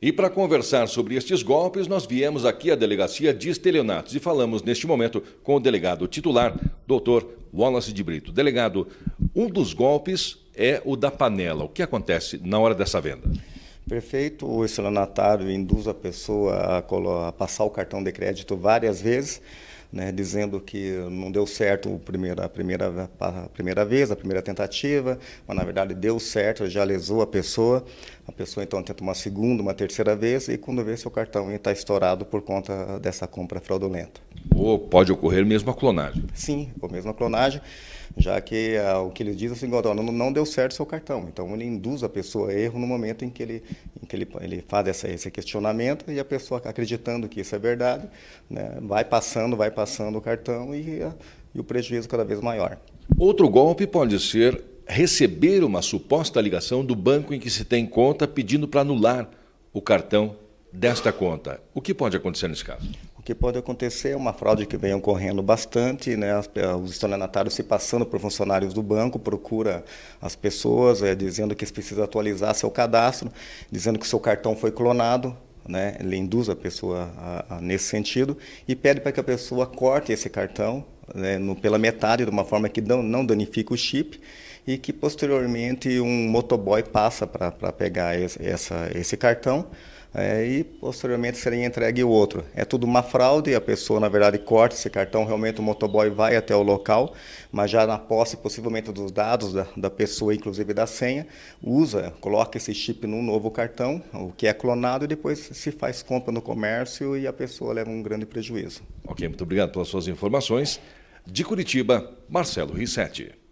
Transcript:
E para conversar sobre estes golpes, nós viemos aqui à delegacia de estelionatos e falamos neste momento com o delegado titular, doutor Wallace de Brito. Delegado, um dos golpes é o da panela. O que acontece na hora dessa venda? Perfeito. O estelionatário induz a pessoa a, a, passar o cartão de crédito várias vezes, né, dizendo que não deu certo a primeira, a, primeira, a primeira vez, a primeira tentativa, mas na verdade deu certo, já lesou a pessoa. A pessoa então tenta uma segunda, uma terceira vez e quando vê seu cartão está estourado por conta dessa compra fraudulenta. Ou pode ocorrer mesmo a clonagem? Sim, ou mesmo a clonagem, já que ah, o que ele diz é assim, não, não deu certo seu cartão. Então ele induz a pessoa a erro no momento em que ele, em que ele, ele faz essa, esse questionamento e a pessoa acreditando que isso é verdade, né, vai passando, vai passando o cartão e, eh, e o prejuízo cada vez maior. Outro golpe pode ser receber uma suposta ligação do banco em que se tem conta pedindo para anular o cartão desta conta. O que pode acontecer nesse caso? que pode acontecer é uma fraude que vem ocorrendo bastante, né? os estelionatários se passando por funcionários do banco, procura as pessoas é, dizendo que precisam atualizar seu cadastro, dizendo que seu cartão foi clonado, né? ele induz a pessoa a, a, nesse sentido e pede para que a pessoa corte esse cartão né, no, pela metade, de uma forma que não, não danifique o chip e que posteriormente um motoboy passa para pegar esse, essa, esse cartão é, e posteriormente seria entregue o outro. É tudo uma fraude, a pessoa na verdade corta esse cartão, realmente o motoboy vai até o local, mas já na posse possivelmente dos dados da, da pessoa, inclusive da senha, usa, coloca esse chip num novo cartão, o que é clonado e depois se faz compra no comércio e a pessoa leva um grande prejuízo. Ok, muito obrigado pelas suas informações. De Curitiba, Marcelo Rissetti.